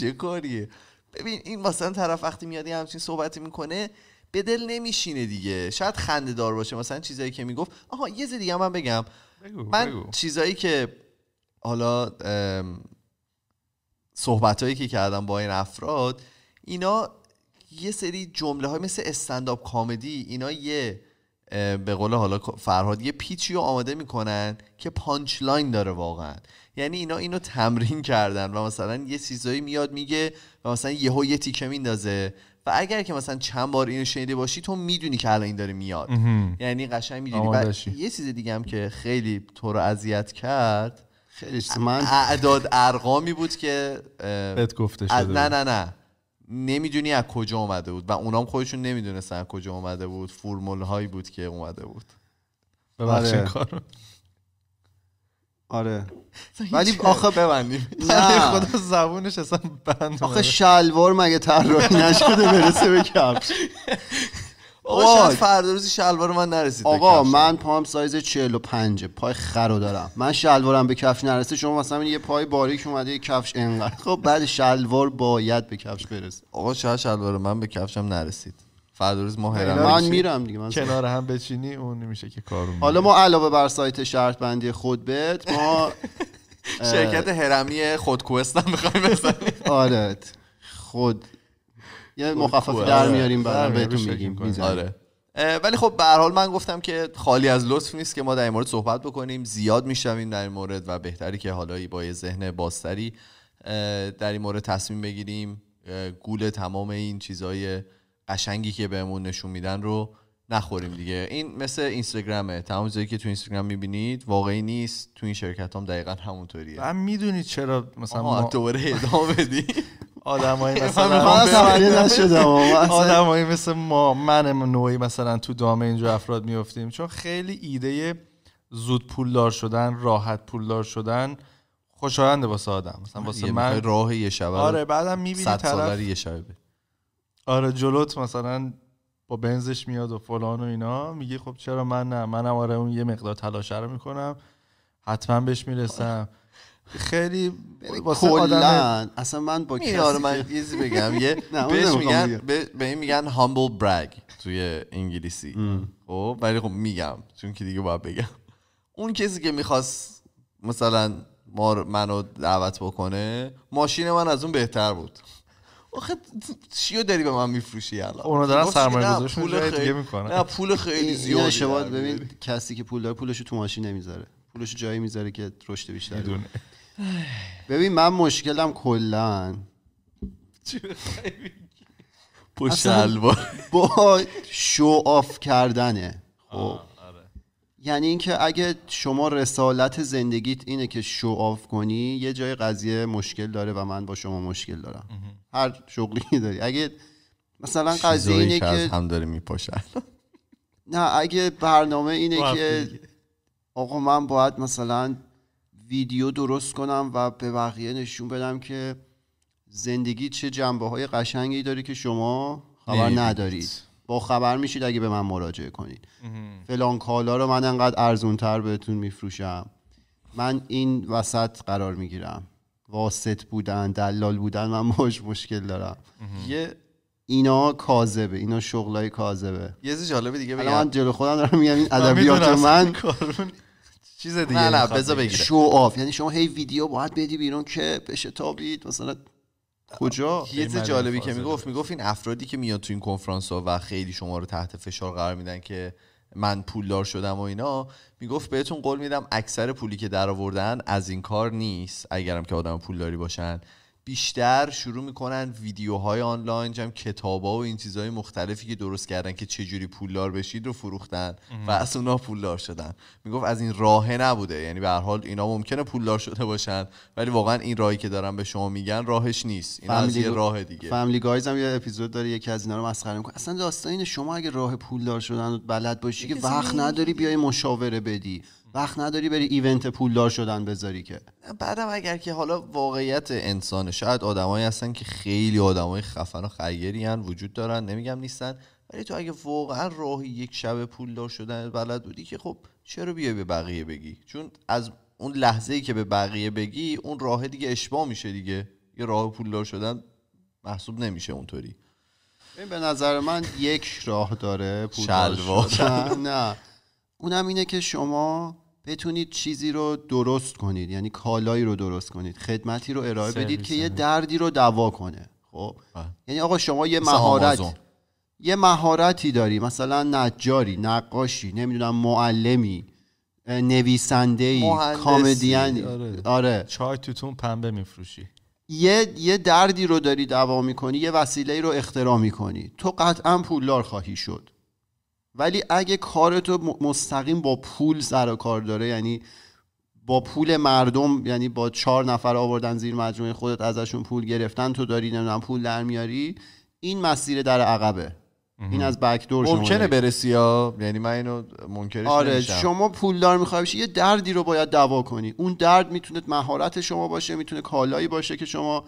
چه کاریه ببین این مثلا طرف وقتی میاد همچین صحبتی میکنه به دل نمیشینه دیگه شاید خنده دار باشه مثلا چیزایی که میگفت آها یه چیز دیگه من بگم من چیزایی که حالا صحبتایی که کردم با این افراد اینا یه سری جمله های مثل استنداپ کامدی اینا یه به قول حالا فرهاد یه پیچی رو آماده میکنن که پانچ لاین داره واقعا یعنی اینا اینو تمرین کردن و مثلا یه چیزایی میاد میگه و مثلا یهو یه تیکه میندازه و اگر که مثلا چند بار اینو شنیده باشی تو میدونی که الان این داره میاد یعنی قشنگ میدونی و یه چیز دیگه هم که خیلی تو رو اذیت کرد خیلی من اعداد ارقامی بود که بهت گفته شده نه نه نه نمیدونی از کجا اومده بود و اونام خودشون نمیدونستن از کجا اومده بود فرمول هایی بود که اومده بود به آره. کارو آره ولی آخه ببندیم یعنی خدا زبونش اصلا بند آخه شلوار مگه طراحی نشده برسه به کفش آقا فردا روزی شلوار من نرسید آقا من پام سایز 45 پای خرو دارم من شلوارم به کفش نرسه شما مثلا یه پای باریک اومده یه کفش انقدر خب بعد شلوار باید به کفش برسه آقا شاید شلوار من به کفشم نرسید فردا روز ما من میرم دیگه من کنار هم بچینی اون نمیشه که کارو حالا ما علاوه بر سایت شرط بندی خود بت ما شرکت هرمی خود کوستم میخوایم بزنیم آره خود یه مخففی در آره. میاریم بعد آره، بهتون میگیم آره ولی خب به حال من گفتم که خالی از لطف نیست که ما در این مورد صحبت بکنیم زیاد میشویم در این مورد و بهتری که حالا با یه ذهن بازتری در این مورد تصمیم بگیریم گول تمام این چیزای قشنگی که بهمون نشون میدن رو نخوریم دیگه این مثل اینستاگرامه تمام که تو اینستاگرام میبینید واقعی نیست تو این شرکت هم دقیقا همونطوریه من میدونید چرا مثلا ما دوباره ادامه بدی آدمایی مثلا آدمایی مثل ما من نوعی مثلا تو دام اینجا افراد میفتیم چون خیلی ایده زود پولدار شدن راحت پولدار شدن خوشاینده واسه آدم مثلا واسه من راه یه شبه آره بعدم میبینی طرف یه شبه آره جلوت مثلا با بنزش میاد و فلان و اینا میگه خب چرا من نه منم آره اون یه مقدار تلاش رو میکنم حتما بهش میرسم خیلی یعنی کلا اصلا من با کسی آره من بگم یه بهش میگن به این میگن هامبل برگ توی انگلیسی خب ولی خب میگم چون که دیگه باید بگم اون کسی که میخواست مثلا ما منو دعوت بکنه ماشین من از اون بهتر بود آخه چیو داری به من میفروشی الان اونا دارن سرمایه گذاری پول میکنن پول خیلی زیاد ببین کسی که پول داره پولشو تو ماشین نمیذاره پولشو جایی میذاره که رشد بیشتری ببین من مشکلم کلا پشت با شو آف کردنه خب آره. یعنی اینکه اگه شما رسالت زندگیت اینه که شو آف کنی یه جای قضیه مشکل داره و من با شما مشکل دارم هر شغلی داری اگه مثلا قضیه اینه که هم داره میپاشن نه اگه برنامه اینه که آقا من باید مثلا ویدیو درست کنم و به بقیه نشون بدم که زندگی چه جنبه های قشنگی داره که شما خبر ندارید با خبر میشید اگه به من مراجعه کنید فلان کالا رو من انقدر ارزون تر بهتون میفروشم من این وسط قرار میگیرم واسط بودن دلال بودن من مش مشکل دارم یه اینا کاذبه اینا شغلای کاذبه یه چیز جالب دیگه بگم من جلو خودم دارم میگم این ادبیات من چیز دیگه نه نه بذار شو آف یعنی شما هی ویدیو باید بدی بیرون که بشه مثلا کجا یه یعنی چیز جالبی که میگفت میگفت این افرادی که میاد تو این کنفرانس ها و خیلی شما رو تحت فشار قرار میدن که من پولدار شدم و اینا میگفت بهتون قول میدم اکثر پولی که در آوردن از این کار نیست اگرم که آدم پولداری باشن بیشتر شروع میکنن ویدیوهای آنلاین جمع کتابا و این چیزهای مختلفی که درست کردن که چجوری پولدار بشید رو فروختن و از اونا پولدار شدن میگفت از این راه نبوده یعنی به هر حال اینا ممکنه پولدار شده باشن ولی واقعا این راهی که دارن به شما میگن راهش نیست این از یه راه دیگه فامیلی گایز هم یه اپیزود داره یکی از اینا رو مسخره میکنه اصلا داستان اینه شما اگه راه پولدار شدن بلد باشی که وقت نداری بیای مشاوره بدی وقت نداری بری ایونت پولدار شدن بذاری که بعدم اگر که حالا واقعیت انسانه شاید آدمایی هستن که خیلی آدمای خفن و خیری هن وجود دارن نمیگم نیستن ولی تو اگه واقعا راهی یک شب پولدار شدن بلد بودی که خب چرا بیای به بقیه بگی چون از اون لحظه ای که به بقیه بگی اون راه دیگه اشباه میشه دیگه یه راه پولدار شدن محسوب نمیشه اونطوری این به نظر من یک راه داره پولدار شدن نه اونم اینه که شما بتونید چیزی رو درست کنید یعنی کالایی رو درست کنید خدمتی رو ارائه بدید که یه دردی رو دوا کنه خب یعنی آقا شما یه مهارت یه مهارتی داری مثلا نجاری نقاشی نمیدونم معلمی نویسنده ای کامدین آره, آره. چای توتون پنبه میفروشی یه یه دردی رو داری دوا میکنی یه وسیله رو اختراع میکنی تو قطعا پولدار خواهی شد ولی اگه کارتو مستقیم با پول سر و کار داره یعنی با پول مردم یعنی با چهار نفر آوردن زیر مجموعه خودت ازشون پول گرفتن تو داری نمیدونم پول در میاری این مسیر در عقبه این از بک دور ممکنه برسی یا یعنی من اینو منکرش آره نمیشم. شما پولدار میخوای یه دردی رو باید دوا کنی اون درد میتونه مهارت شما باشه میتونه کالایی باشه که شما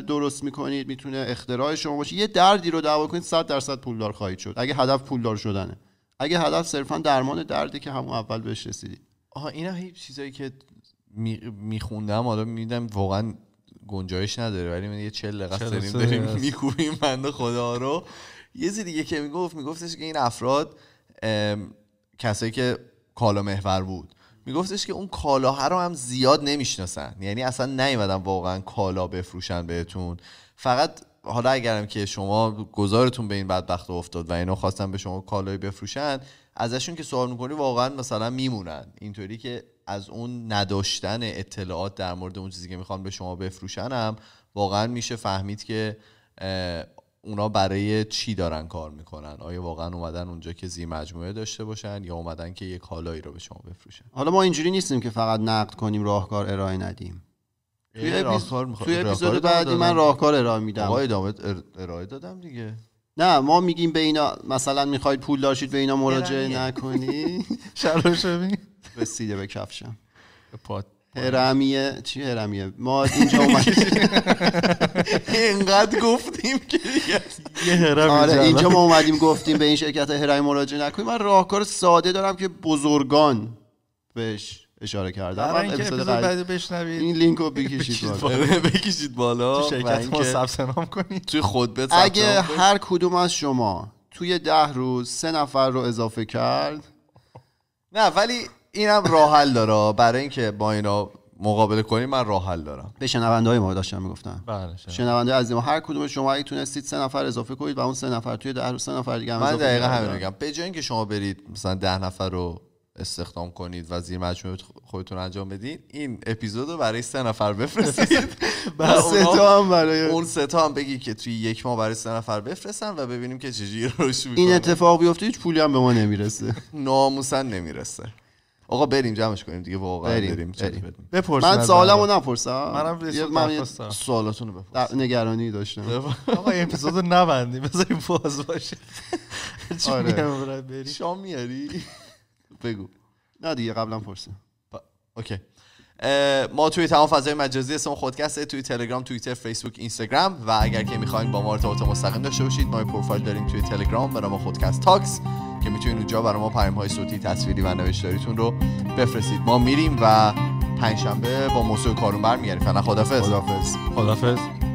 درست میکنید میتونه اختراع شما باشه یه دردی رو دعوا کنید 100 درصد پولدار خواهید شد اگه هدف پولدار شدنه اگه هدف صرفا درمان دردی که همون اول بهش رسیدید آها اینا هیچ چیزایی که میخوندم حالا میدم واقعا گنجایش نداره ولی من یه چل لقص داریم داریم میکوبیم بنده خدا رو یه زی دیگه که میگفت میگفتش که این افراد کسایی که کالا محور بود میگفتش که اون کالاها رو هم زیاد نمیشناسن یعنی اصلا نیومدن واقعا کالا بفروشن بهتون فقط حالا اگرم که شما گذارتون به این بدبخت افتاد و اینو خواستن به شما کالای بفروشن ازشون که سوال میکنی واقعا مثلا میمونن اینطوری که از اون نداشتن اطلاعات در مورد اون چیزی که میخوان به شما بفروشن هم واقعا میشه فهمید که اونا برای چی دارن کار میکنن آیا واقعا اومدن اونجا که زی مجموعه داشته باشن یا اومدن که یه کالایی رو به شما بفروشن حالا ما اینجوری نیستیم که فقط نقد کنیم راهکار ارائه ندیم توی, اپیزود اپیزود بعدی من راهکار ارائه میدم آقا ارائه دادم دیگه نه ما میگیم به اینا مثلا میخواید پول داشتید به اینا مراجعه نکنی شروع به رسیده به کفشم پات هرمیه چی هرمیه ما اینجا اومدیم اینقدر گفتیم که یه آره اینجا ما اومدیم گفتیم به این شرکت هرمی مراجعه نکنیم من راهکار ساده دارم که بزرگان بهش اشاره کردم بشنوید این لینک رو بکشید بالا بکشید بالا تو شرکت ما ثبت نام کنید توی خود اگه هر کدوم از شما توی ده روز سه نفر رو اضافه کرد نه ولی اینم راه حل داره برای اینکه با اینا مقابله کنیم من راه حل دارم به شنونده های ما داشتم میگفتم بله، شنونده از ما هر کدوم شما اگه تونستید سه نفر اضافه کنید و اون سه نفر توی ده سه نفر دیگه هم من دقیقه همین میگم به جای اینکه شما برید مثلا ده نفر رو استخدام کنید و زیر مجموعه خودتون انجام بدین این اپیزود رو برای سه نفر بفرستید و سه تا هم برای اون سه تا هم بگی که توی یک ماه برای سه نفر بفرستن و ببینیم که چجوری روش این اتفاق بیفته هیچ پولی هم به ما نمیرسه ناموسن نمیرسه آقا بریم جمعش کنیم دیگه واقعا بریم, بریم. بریم. من سوالمو نپرسم منم من سوالاتونو بپرسم نگرانی داشتم آقا این اپیزود نبندیم بذاریم باز باشه آره. شام میاری بگو نه دیگه قبلا پرسیم اوکی ما توی تمام فضای مجازی اسم خودکست توی تلگرام تویتر، فیسبوک اینستاگرام و اگر که میخواین با ما ارتباط مستقیم داشته باشید ما پروفایل داریم توی تلگرام برای ما خودکست تاکس که میتونید اونجا برای ما پیام های صوتی تصویری و نوشتاریتون رو بفرستید ما میریم و پنجشنبه با موضوع کارون برمیگردیم فعلا خدافظ خدافظ خدافظ